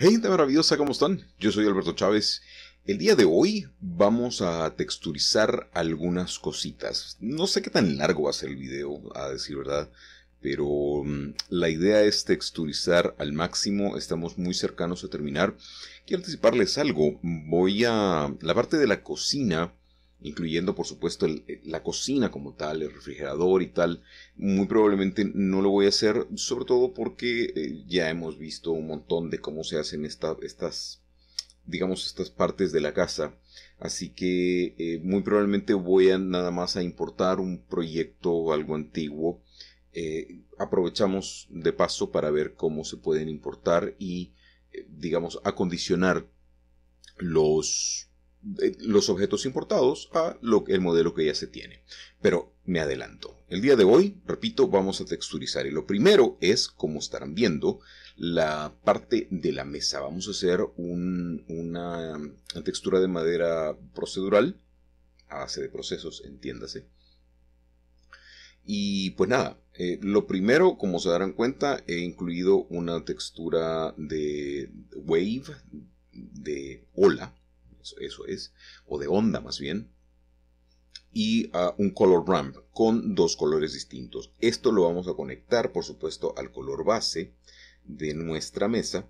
Hey gente maravillosa, ¿cómo están? Yo soy Alberto Chávez. El día de hoy vamos a texturizar algunas cositas. No sé qué tan largo va a ser el video, a decir verdad, pero mm, la idea es texturizar al máximo. Estamos muy cercanos a terminar. Quiero anticiparles algo. Voy a... La parte de la cocina incluyendo por supuesto eh, la cocina como tal, el refrigerador y tal, muy probablemente no lo voy a hacer, sobre todo porque eh, ya hemos visto un montón de cómo se hacen estas, digamos, estas partes de la casa, así que eh, muy probablemente voy a nada más a importar un proyecto algo antiguo. aprovechamos de paso para ver cómo se pueden importar y, digamos, acondicionar los eh, los objetos importados a lo, el modelo que ya se tiene. Pero me adelanto. El día de hoy, repito, vamos a texturizar. Y lo primero es, como estarán viendo, la parte de la mesa. Vamos a hacer una, textura de madera procedural, a base de procesos, entiéndase. Y pues nada, eh, lo primero, como se darán cuenta, he incluido una textura de wave, de ola, eso es, o de onda más bien, y ah, un color ramp con dos colores distintos. Esto lo vamos a conectar, por supuesto, al color base de nuestra mesa.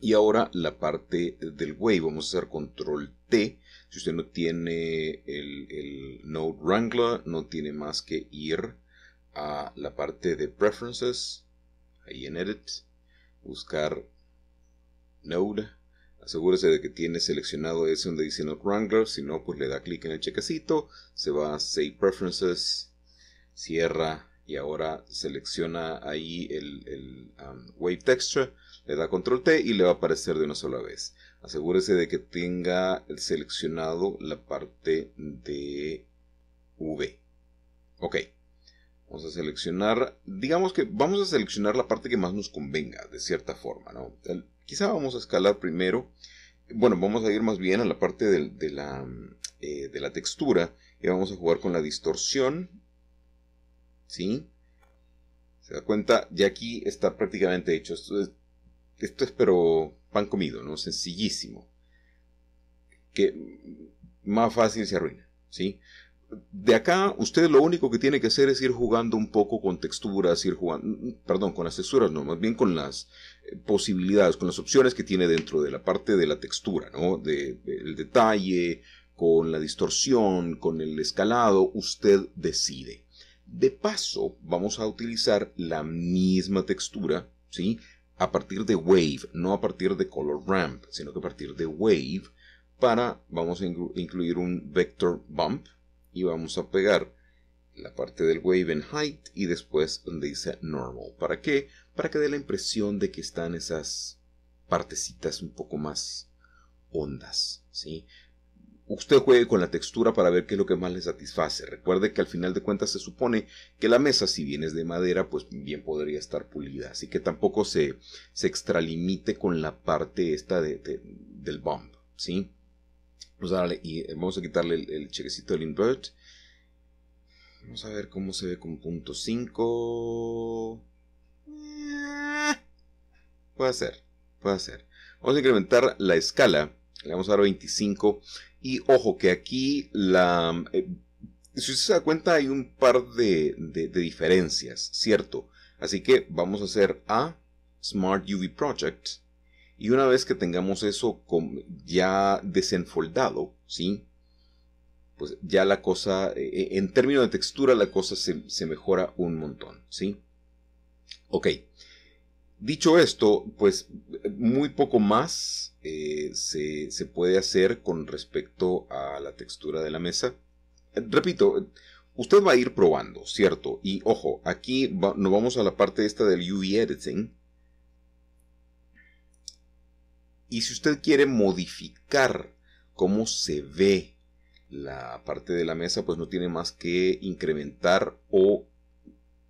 Y ahora la parte del way vamos a hacer control T. Si usted no tiene el, el Node Wrangler, no tiene más que ir a la parte de Preferences, ahí en Edit, buscar Node, Asegúrese de que tiene seleccionado ese donde dice Not Wrangler, si no, pues le da clic en el chequecito, se va a Save Preferences, cierra y ahora selecciona ahí el, um, Wave Texture, le da Control T y le va a aparecer de una sola vez. Asegúrese de que tenga seleccionado la parte de V. Ok, Vamos a seleccionar, digamos que vamos a seleccionar la parte que más nos convenga, de cierta forma, ¿no? Quizá vamos a escalar primero, bueno, vamos a ir más bien a la parte de, la, eh, de la textura y vamos a jugar con la distorsión. ¿Sí? ¿Se da cuenta? Ya aquí está prácticamente hecho. Esto es, esto es pero pan comido, ¿no? Sencillísimo. Que más fácil se arruina, ¿sí? De acá, usted lo único que tiene que hacer es ir jugando un poco con texturas, ir jugando, perdón, con las texturas, no, más bien con las, posibilidades, con las opciones que tiene dentro de la parte de la textura, ¿no? De, el detalle, con la distorsión, con el escalado, usted decide. De paso, vamos a utilizar la misma textura, ¿sí? A partir de Wave, no a partir de Color Ramp, sino que a partir de Wave, para, vamos a incluir un Vector Bump y vamos a pegar la parte del wave en height y después donde dice normal. ¿Para qué? Para que dé la impresión de que están esas partecitas un poco más hondas, ¿sí? Usted juegue con la textura para ver qué es lo que más le satisface. Recuerde que al final de cuentas se supone que la mesa, si bien es de madera, pues bien podría estar pulida. Así que tampoco se, extralimite con la parte esta de, del bump, ¿sí? Pues vamos a, quitarle el, el chequecito del invert Vamos a ver cómo se ve con punto 5. Eh, puede ser, puede ser. Vamos a incrementar la escala. Le vamos a dar 25. Y ojo que aquí la... Eh, si usted se da cuenta hay un par de, de diferencias, ¿cierto? Así que vamos a hacer a Smart UV Project. Y una vez que tengamos eso ya desenfoldado, ¿sí? pues ya la cosa, eh, eh, en términos de textura, la cosa se, mejora un montón, ¿sí? Ok. Dicho esto, pues muy poco más eh, se, puede hacer con respecto a la textura de la mesa. Repito, usted va a ir probando, ¿cierto? Y ojo, aquí nos vamos a la parte esta del UV Editing. Y si usted quiere modificar cómo se ve la parte de la mesa pues no tiene más que incrementar o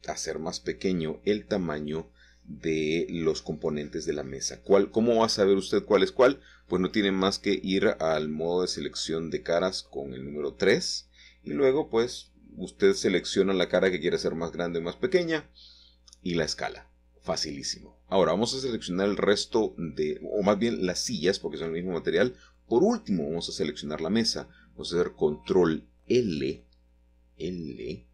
hacer más pequeño el tamaño de los componentes de la mesa. ¿Cuál, ¿Cómo va a saber usted cuál es cuál? Pues no tiene más que ir al modo de selección de caras con el número 3 y luego pues usted selecciona la cara que quiere hacer más grande o más pequeña y la escala. Facilísimo. Ahora vamos a seleccionar el resto de, o más bien las sillas, porque son el mismo material. Por último vamos a seleccionar la mesa vamos a hacer control L, L,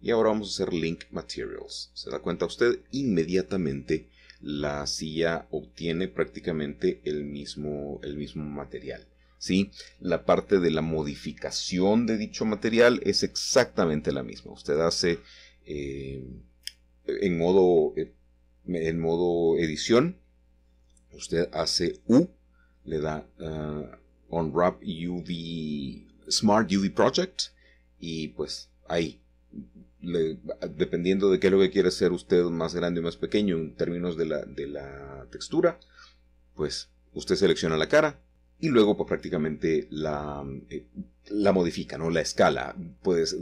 y ahora vamos a hacer link materials. Se da cuenta usted inmediatamente la silla obtiene prácticamente el mismo, el mismo material. ¿sí? La parte de la modificación de dicho material es exactamente la misma. Usted hace eh, en, modo, eh, en modo edición, usted hace U, le da ah, Unwrap UV Smart UV Project y pues ahí dependiendo de qué es lo que quiere hacer usted más grande o más pequeño en términos de la, de la textura pues usted selecciona la cara y luego pues prácticamente la, eh, la modifica, ¿no? La escala. Puedes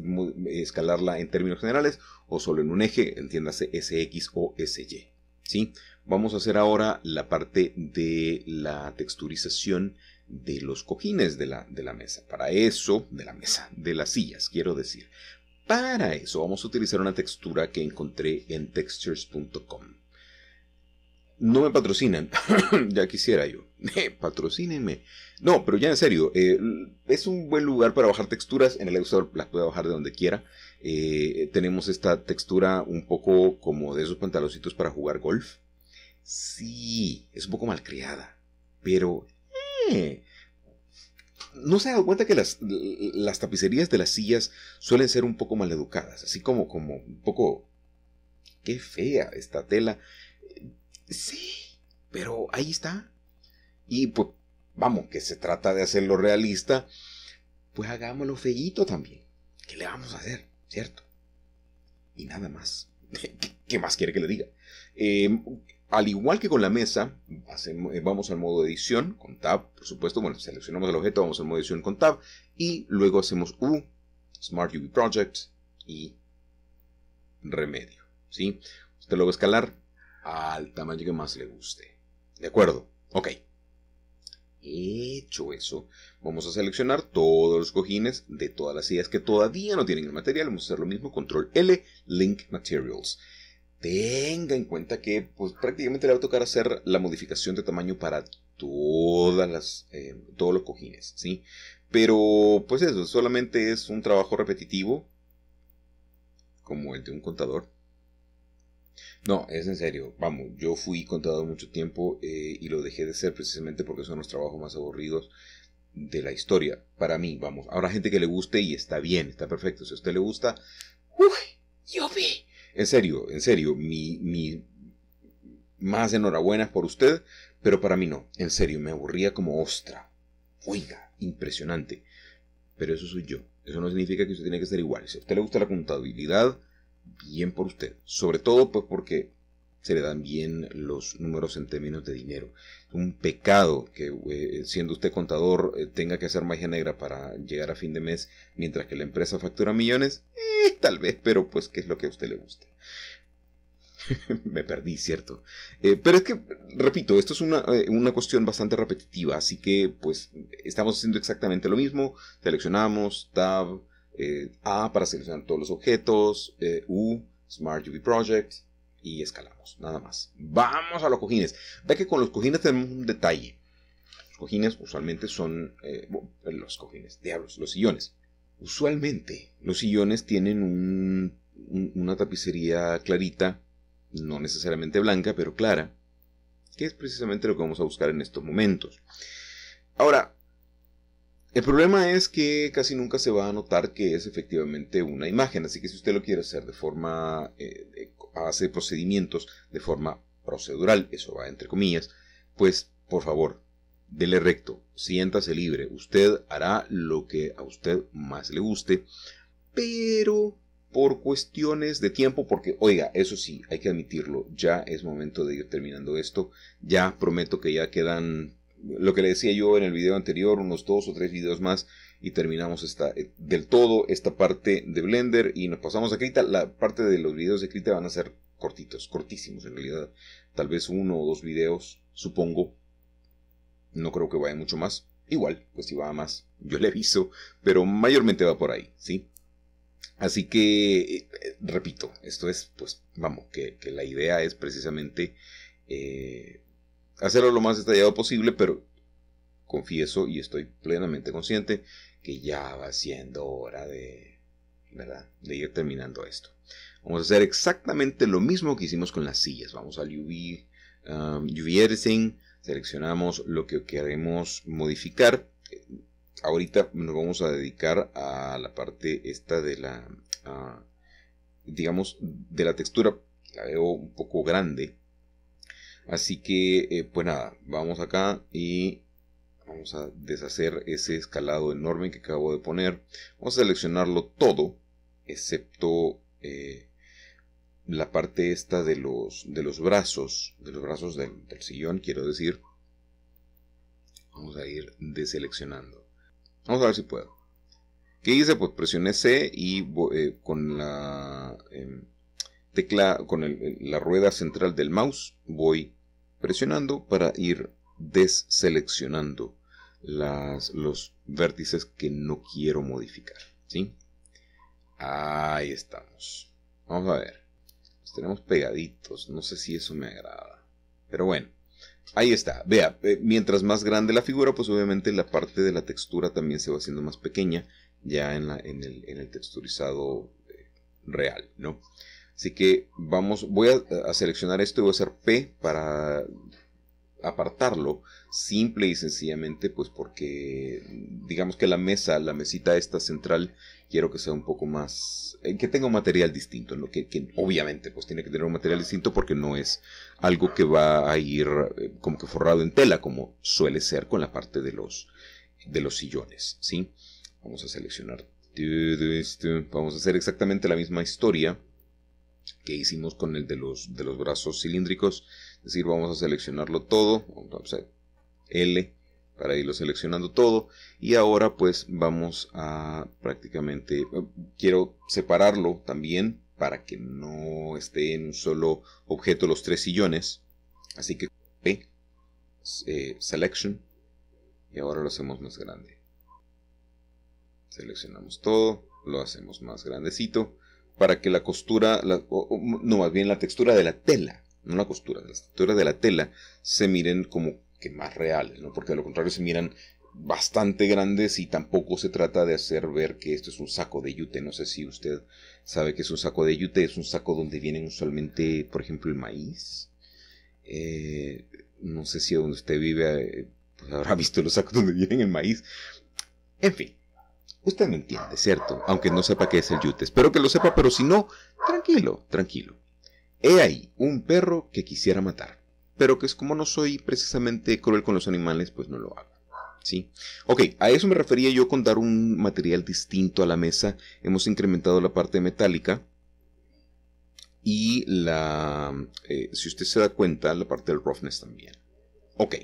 escalarla en términos generales o solo en un eje, entiéndase SX o SY. ¿sí? Vamos a hacer ahora la parte de la texturización de los cojines de la, de la mesa. Para eso, de la mesa, de las sillas, quiero decir. Para eso vamos a utilizar una textura que encontré en textures.com. No me patrocinan, ya quisiera yo. Eh, patrocínenme. No, pero ya en serio, eh, es un buen lugar para bajar texturas. En el user las puede bajar de donde quiera. Eh, tenemos esta textura un poco como de esos pantaloncitos para jugar golf. Sí, es un poco malcriada, pero ¿No se ha dado cuenta que las, tapicerías de las sillas suelen ser un poco maleducadas? Así como, como un poco... ¡Qué fea esta tela! Sí, pero ahí está. Y pues, vamos, que se trata de hacerlo realista, pues hagámoslo feíto también. ¿Qué le vamos a hacer? ¿Cierto? Y nada más. ¿Qué, más quiere que le diga? Eh, al igual que con la mesa, eh, vamos al modo edición con tab, por supuesto, bueno, seleccionamos el objeto, vamos al modo edición con tab y luego hacemos U, Smart UV Project y remedio, ¿sí? Usted lo va a escalar al tamaño que más le guste. ¿De acuerdo? Ok. Hecho eso, vamos a seleccionar todos los cojines de todas las ideas que todavía no tienen el material. Vamos a hacer lo mismo, control L, link materials tenga en cuenta que pues, prácticamente le va a tocar hacer la modificación de tamaño para todas las, eh, todos los cojines, ¿sí? Pero pues eso, solamente es un trabajo repetitivo, como el de un contador. No, es en serio, vamos, yo fui contador mucho tiempo eh, y lo dejé de ser precisamente porque son los trabajos más aburridos de la historia, para mí, vamos. Habrá gente que le guste y está bien, está perfecto, si a usted le gusta, ¡Uy! ¡Yo vi! En serio, en serio, mi, mi más es por usted, pero para mí no, en serio, me aburría como ostra. Oiga, impresionante. Pero eso soy yo. Eso no significa que usted tiene que ser igual. Si a usted le gusta la contabilidad, bien por usted. Sobre todo pues porque se le dan bien los números en términos de dinero. Un pecado que eh, siendo usted contador eh, tenga que hacer magia negra para llegar a fin de mes mientras que la empresa factura millones, eh, tal vez, pero pues qué es lo que a usted le gusta. Me perdí, cierto. pero es que, repito, esto es una, una cuestión bastante repetitiva, así que pues estamos haciendo exactamente lo mismo. Seleccionamos tab A para seleccionar todos los objetos, U, Smart UV Project, y escalamos, nada más. Vamos a los cojines. Ve que con los cojines tenemos un detalle. Los cojines usualmente son, eh, los cojines, diablos, los sillones. Usualmente los sillones tienen una tapicería clarita, no necesariamente blanca, pero clara, que es precisamente lo que vamos a buscar en estos momentos. Ahora, el problema es que casi nunca se va a notar que es efectivamente una imagen, así que si usted lo quiere hacer de forma eh, a hacer procedimientos de forma procedural, eso va entre comillas, pues por favor, dele recto, siéntase libre, usted hará lo que a usted más le guste, pero por cuestiones de tiempo, porque oiga, eso sí, hay que admitirlo, ya es momento de ir terminando esto, ya prometo que ya quedan, lo que le decía yo en el video anterior, unos dos o tres videos más, y terminamos esta, eh, del todo esta parte de Blender y nos pasamos a Krita. La parte de los videos de Krita van a ser cortitos, cortísimos en realidad. Tal vez uno o dos videos, supongo. No creo que vaya mucho más. Igual, pues si va a más, yo le aviso, pero mayormente va por ahí, ¿sí? Así que, eh, repito, esto es, pues, vamos, que, la idea es precisamente eh, hacerlo lo más detallado posible, pero confieso y estoy plenamente consciente que ya va siendo hora de, ¿verdad? de ir terminando esto. Vamos a hacer exactamente lo mismo que hicimos con las sillas. Vamos al UV, um, seleccionamos lo que queremos modificar. Ahorita nos vamos a dedicar a la parte esta de la, ah, digamos, de la textura. La veo un poco grande. Así que, eh, pues nada, vamos acá y Vamos a deshacer ese escalado enorme que acabo de poner. Vamos a seleccionarlo todo, excepto eh, la parte esta de los, de los brazos, de los brazos del, sillón, quiero decir. Vamos a ir deseleccionando. Vamos a ver si puedo. ¿Qué hice? Pues presioné C y eh, con la em, tecla, con la rueda central del mouse, voy presionando para ir deseleccionando los vértices que no quiero modificar. ¿sí? Ahí estamos. Vamos a ver. Los tenemos pegaditos. No sé si eso me agrada. Pero bueno. Ahí está. Vea, eh, mientras más grande la figura, pues obviamente la parte de la textura también se va haciendo más pequeña ya en, el, texturizado eh, real, ¿no? Así que vamos, voy a seleccionar esto y voy a hacer P para apartarlo simple y sencillamente pues porque digamos que la mesa, la mesita esta central, quiero que sea un poco más, eh, que tenga un material distinto, en que, que obviamente pues tiene que tener un material distinto porque no es algo que va a ir eh, como que forrado en tela como suele ser con la parte de los, de los sillones, ¿sí? Vamos a seleccionar vamos a hacer exactamente la misma historia que hicimos con el de los, de los brazos cilíndricos, es decir, vamos a seleccionarlo todo, L para irlo seleccionando todo y ahora pues vamos a prácticamente eh, quiero separarlo también para que no esté en un solo objeto los tres sillones así que P eh, selection y ahora lo hacemos más grande seleccionamos todo lo hacemos más grandecito para que la costura no más bien la textura de la tela no la costura la textura de la tela se miren como que más reales, ¿no? porque de lo contrario se miran bastante grandes y tampoco se trata de hacer ver que esto es un saco de yute. No sé si usted sabe que es un saco de yute, es un saco donde vienen usualmente, por ejemplo, el maíz. Eh, no sé si donde usted vive eh, pues, habrá visto los sacos donde vienen el maíz. En fin, usted me entiende, ¿cierto? Aunque no sepa qué es el yute. Espero que lo sepa, pero si no, tranquilo, tranquilo. He ahí un perro que quisiera matar pero que es como no soy precisamente cruel con los animales, pues no lo hago. ¿sí? Ok, a eso me refería yo con dar un material distinto a la mesa. Hemos incrementado la parte metálica. Y la, eh, si usted se da cuenta, la parte del roughness también. Ok.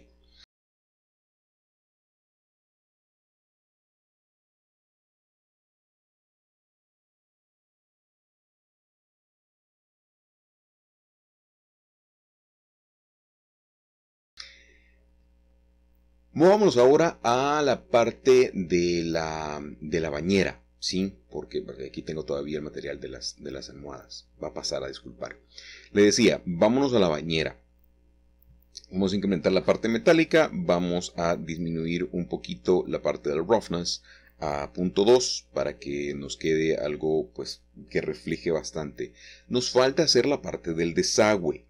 Movámonos ahora a la parte de la, de la bañera, ¿sí? Porque aquí tengo todavía el material de las, de las almohadas. Va a pasar a disculpar. Le decía, vámonos a la bañera. Vamos a incrementar la parte metálica, vamos a disminuir un poquito la parte del roughness a punto 2 para que nos quede algo pues que refleje bastante. Nos falta hacer la parte del desagüe.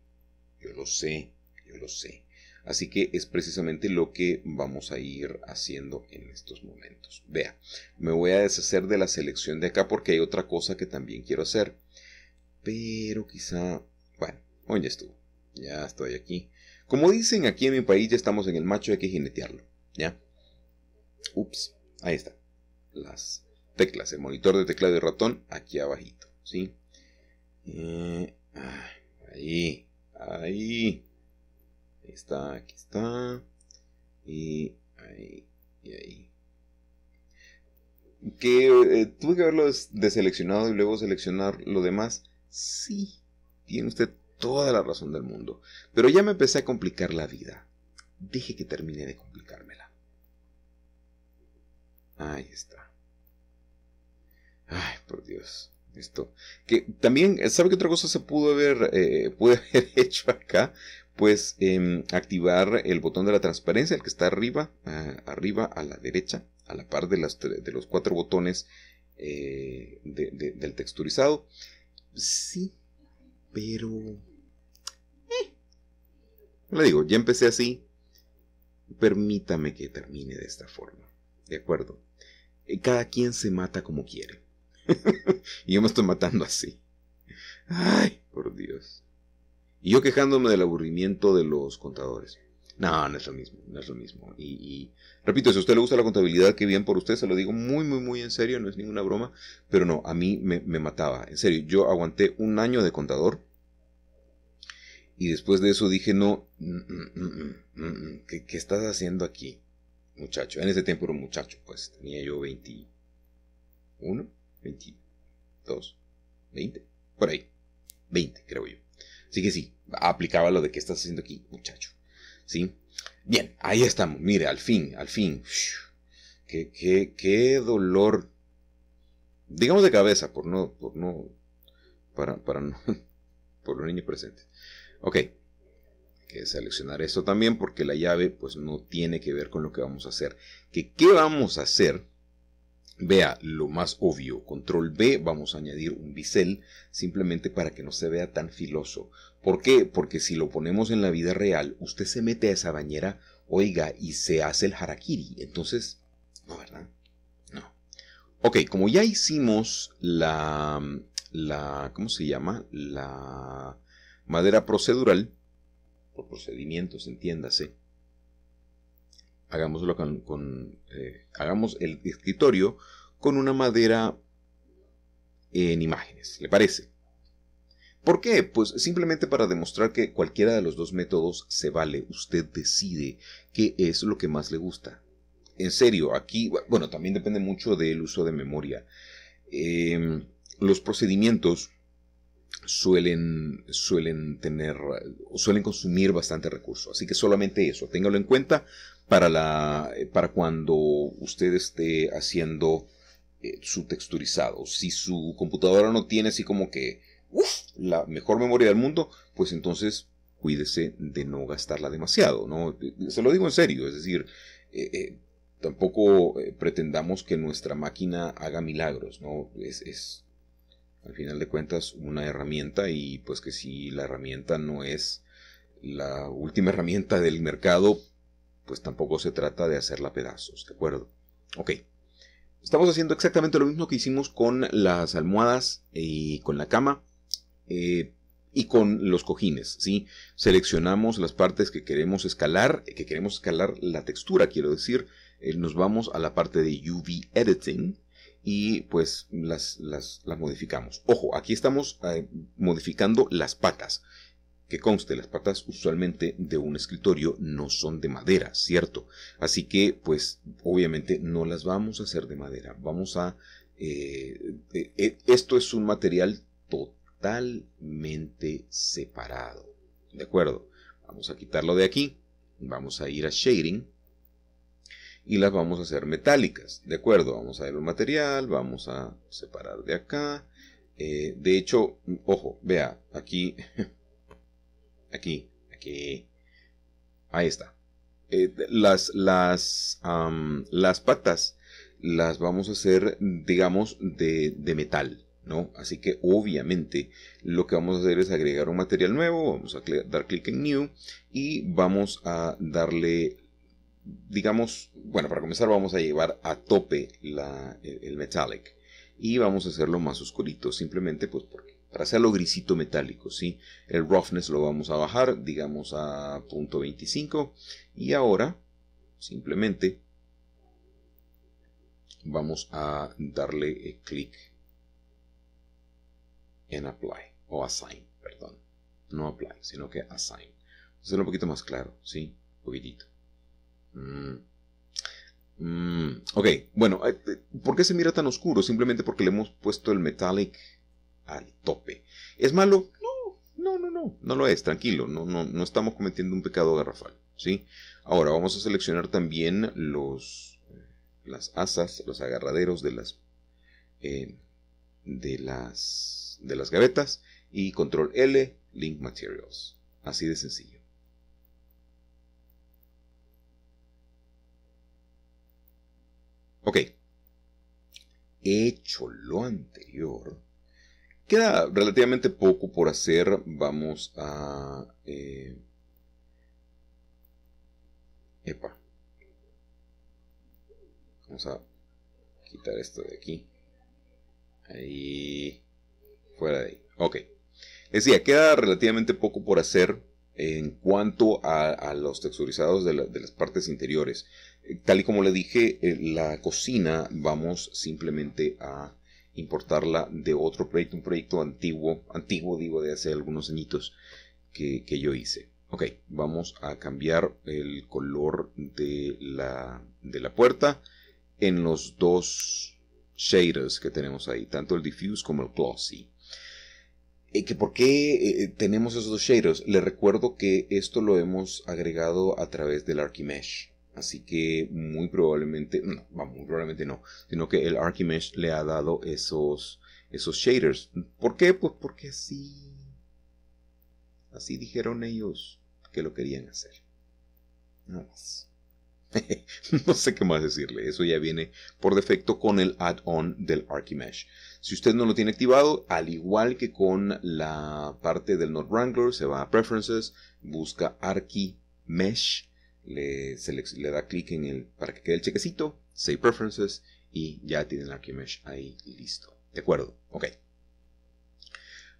Yo lo sé, yo lo sé. Así que es precisamente lo que vamos a ir haciendo en estos momentos. Vea, me voy a deshacer de la selección de acá porque hay otra cosa que también quiero hacer. Pero quizá, bueno, hoy ya estuvo. Ya estoy aquí. Como dicen aquí en mi país, ya estamos en el macho, hay que jinetearlo. ¿Ya? Ups, ahí está. Las teclas, el monitor de teclado de ratón aquí abajito. ¿Sí? Eh, ahí, ahí está, aquí está. Y ahí, y ahí. Que eh, tuve que haberlo deseleccionado y luego seleccionar lo demás. Sí, tiene usted toda la razón del mundo. Pero ya me empecé a complicar la vida. Dije que terminé de complicármela. Ahí está. Ay, por Dios. Esto. Que también, ¿sabe qué otra cosa se pudo haber, eh, pudo haber hecho acá? pues em, activar el botón de la transparencia, el que está arriba, ah, arriba a la derecha, a la par de, las, de los cuatro botones eh, del texturizado. Sí, pero... Eh, le digo, ya empecé así, permítame que termine de esta forma, ¿de acuerdo? Eh, cada quien se mata como quiere. y yo me estoy matando así. Ay, por Dios. Y yo quejándome del aburrimiento de los contadores. No, no es lo mismo, no es lo mismo. Y, repito, si a usted le gusta la contabilidad, qué bien por usted, se lo digo muy, muy, muy en serio, no es ninguna broma, pero no, a mí me, mataba, en serio, yo aguanté un año de contador y después de eso dije, no, mm, mm, mm, ¿qué, ¿qué, estás haciendo aquí, muchacho? En ese tiempo era un muchacho, pues tenía yo 21, 22, 20, por ahí, 20 creo yo. Así que sí, aplicaba lo de que estás haciendo aquí, muchacho. ¿Sí? Bien, ahí estamos. Mire, al fin, al fin. Qué, dolor. Digamos de cabeza, por no, por no, para, para no, por los niños presentes. Ok. Hay que seleccionar esto también porque la llave pues no tiene que ver con lo que vamos a hacer. Que qué vamos a hacer Vea lo más obvio, control B, vamos a añadir un bisel simplemente para que no se vea tan filoso. ¿Por qué? Porque si lo ponemos en la vida real, usted se mete a esa bañera, oiga, y se hace el harakiri. Entonces, no, ¿verdad? No. Ok, como ya hicimos la, la ¿cómo se llama? La madera procedural, por procedimientos, entiéndase hagámoslo con, eh, hagamos el escritorio con una madera en imágenes, ¿le parece? ¿Por qué? Pues simplemente para demostrar que cualquiera de los dos métodos se vale, usted decide qué es lo que más le gusta. En serio, aquí, bueno, también depende mucho del uso de memoria. Em, los procedimientos suelen, suelen tener, suelen consumir bastante recurso. Así que solamente eso, téngalo en cuenta para, la, eh, para cuando usted esté haciendo eh, su texturizado. Si su computadora no tiene así como que la mejor memoria del mundo, pues entonces cuídese de no gastarla demasiado. ¿no? Se lo digo en serio, es decir, eh, tampoco pretendamos que nuestra máquina haga milagros. ¿no? Es, es, al final de cuentas, una herramienta y pues que si la herramienta no es la última herramienta del mercado, pues tampoco se trata de hacerla pedazos, ¿de acuerdo? Ok. Estamos haciendo exactamente lo mismo que hicimos con las almohadas eh, y con la cama eh, y con los cojines, ¿sí? Seleccionamos las partes que queremos escalar, eh, que queremos escalar la textura, quiero decir, nos vamos a la parte de UV Editing, y pues las, las, modificamos. Ojo, aquí estamos modificando las patas. Que conste, las patas usualmente de un escritorio no son de madera, ¿cierto? Así que, pues, obviamente no las vamos a hacer de madera. Vamos a... Eh, eh, eh, esto es un material totalmente separado. ¿De acuerdo? Vamos a quitarlo de aquí. Vamos a ir a Shading. Y las vamos a hacer metálicas. ¿De acuerdo? Vamos a ver un material. Vamos a separar de acá. de hecho, ojo, vea, aquí... Aquí, aquí. Ahí está. Eh, las, las, las patas las vamos a hacer, digamos, de, metal. ¿no? Así que obviamente lo que vamos a hacer es agregar un material nuevo, vamos a dar clic en New y vamos a darle, digamos, bueno, para comenzar vamos a llevar a tope el, Metallic y vamos a hacerlo más oscurito, simplemente pues porque para hacerlo grisito metálico, ¿sí? El roughness lo vamos a bajar, digamos a .25 y ahora simplemente vamos a darle eh, clic en apply o assign, perdón, no apply, sino que assign. Hacerlo un poquito más claro, ¿sí? Un poquitito. Mm. Mm. Ok, bueno, eh, eh, ¿por qué se mira tan oscuro? Simplemente porque le hemos puesto el metallic al tope. ¿Es malo? No, no, no, no, no lo es, tranquilo, no, no, no estamos cometiendo un pecado garrafal. ¿sí? Ahora vamos a seleccionar también los, eh, las asas, los agarraderos de las, eh, de las, de las gavetas y control L, link materials. Así de sencillo. Ok. Hecho lo anterior, Queda relativamente poco por hacer. Vamos a... Eh, epa. Vamos a quitar esto de aquí. Ahí. Fuera de ahí. Ok. Decía, queda relativamente poco por hacer en cuanto a, los texturizados de, las partes interiores. Eh, tal y como le dije, eh, la cocina vamos simplemente a importarla de otro proyecto, un proyecto antiguo, antiguo digo de hace algunos añitos que, yo hice. Ok, vamos a cambiar el color de la, de la puerta en los dos shaders que tenemos ahí, tanto el diffuse como el glossy. Eh, ¿Que ¿Por qué eh, eh, tenemos esos dos shaders? Les recuerdo que esto lo hemos agregado a través del Archimesh. Así que muy probablemente, no, vamos, probablemente no, sino que el Archimesh le ha dado esos, esos shaders. ¿Por qué? Pues porque así, así dijeron ellos que lo querían hacer. Nada más. no sé qué más decirle, eso ya viene por defecto con el add-on del Archimesh. Si usted no lo tiene activado, al igual que con la parte del Node Wrangler, se va a Preferences, busca Archimesh le, da clic en el para que quede el chequecito, Save Preferences y ya tienen Archimesh ahí listo. ¿De acuerdo? Ok.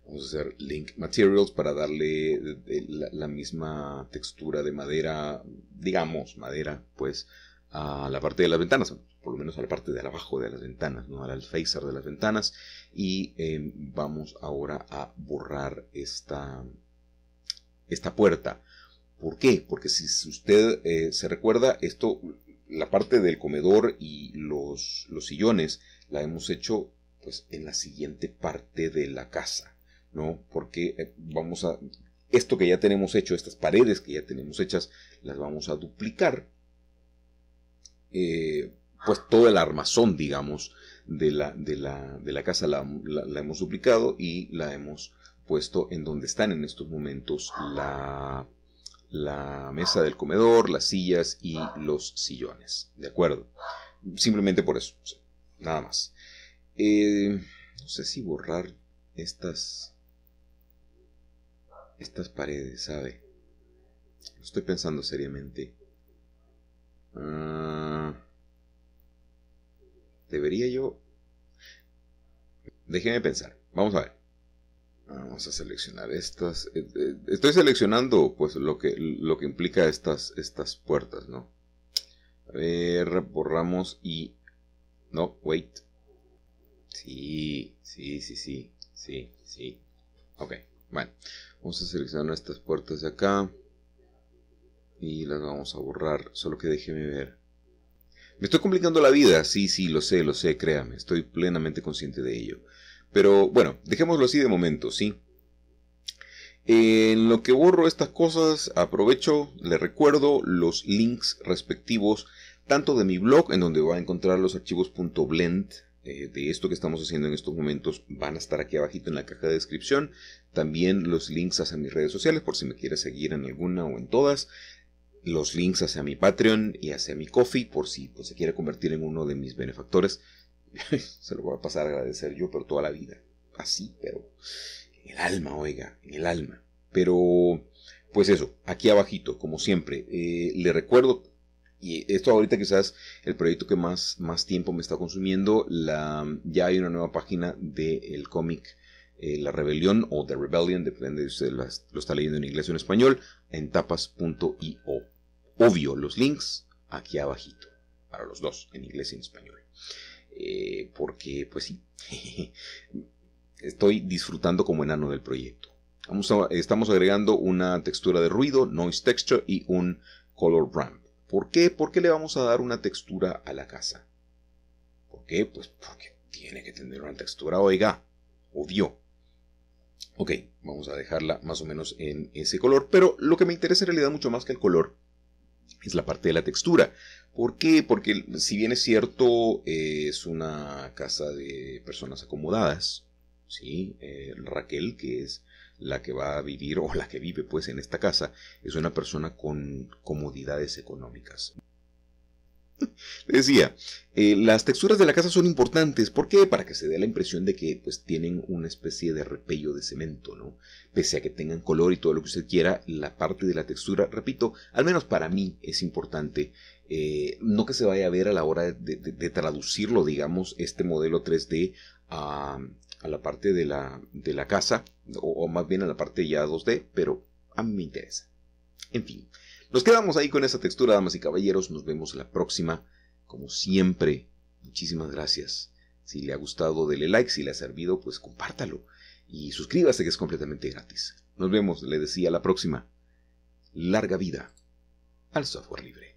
Vamos a hacer Link Materials para darle la, misma textura de madera, digamos, madera, pues, a la parte de las ventanas, por lo menos a la parte de abajo de las ventanas, ¿no? Al phaser de las ventanas. Y em, vamos ahora a borrar esta, esta puerta ¿Por qué? Porque si usted eh, se recuerda, esto, la parte del comedor y los, los sillones, la hemos hecho pues en la siguiente parte de la casa, ¿no? Porque eh, vamos a, esto que ya tenemos hecho, estas paredes que ya tenemos hechas, las vamos a duplicar. Eh, pues todo el armazón, digamos, de la, de la, de la casa la, la, hemos duplicado y la hemos puesto en donde están en estos momentos la la mesa del comedor, las sillas y los sillones. ¿De acuerdo? Simplemente por eso. Nada más. Eh, no sé si borrar estas... Estas paredes, ¿sabe? estoy pensando seriamente. Ah, ¿Debería yo? Déjeme pensar. Vamos a ver. Vamos a seleccionar estas. Eh, eh, estoy seleccionando pues lo que, lo que implica estas, estas puertas, ¿no? A ver, borramos y... No, wait. Sí, sí, sí, sí, sí, sí. Ok, bueno. Vamos a seleccionar estas puertas de acá. Y las vamos a borrar, solo que déjeme ver. Me estoy complicando la vida, sí, sí, lo sé, lo sé, créame. Estoy plenamente consciente de ello. Pero bueno, dejémoslo así de momento, ¿sí? En lo que borro estas cosas, aprovecho, le recuerdo los links respectivos, tanto de mi blog, en donde va a encontrar los archivos .blend eh, de esto que estamos haciendo en estos momentos, van a estar aquí abajito en la caja de descripción, también los links hacia mis redes sociales, por si me quiere seguir en alguna o en todas, los links hacia mi Patreon y hacia mi Coffee, por si pues, se quiere convertir en uno de mis benefactores, se lo voy a pasar a agradecer yo, pero toda la vida. Así, pero en el alma, oiga, en el alma. Pero, pues eso, aquí abajito, como siempre, eh, le recuerdo, y esto ahorita quizás el proyecto que más, más tiempo me está consumiendo, la, ya hay una nueva página del cómic eh, La Rebelión o The Rebellion, depende de si usted lo está leyendo en inglés o en español, en tapas.io. Obvio, los links aquí abajito, para los dos, en inglés y en español. Eh, porque pues sí, estoy disfrutando como enano del proyecto. estamos agregando una textura de ruido, noise texture y un color ramp. ¿Por qué? Porque le vamos a dar una textura a la casa. ¿Por qué? Pues porque tiene que tener una textura, oiga, odio. Ok, vamos a dejarla más o menos en ese color, pero lo que me interesa en realidad mucho más que el color es la parte de la textura. ¿Por qué? Porque si bien es cierto, eh, es una casa de personas acomodadas, ¿sí? Eh, Raquel, que es la que va a vivir o la que vive pues en esta casa, es una persona con comodidades económicas. Decía, eh, las texturas de la casa son importantes. ¿Por qué? Para que se dé la impresión de que pues, tienen una especie de repello de cemento, ¿no? Pese a que tengan color y todo lo que usted quiera, la parte de la textura, repito, al menos para mí es importante. Eh, no que se vaya a ver a la hora de, traducirlo, digamos, este modelo 3D a, la parte de la, de la casa, o más bien a la parte ya 2D, pero a mí me interesa. En fin, nos quedamos ahí con esa textura, damas y caballeros. Nos vemos la próxima. Como siempre, muchísimas gracias. Si le ha gustado, dele like. Si le ha servido, pues compártalo. Y suscríbase, que es completamente gratis. Nos vemos, le decía, la próxima. Larga vida al software libre.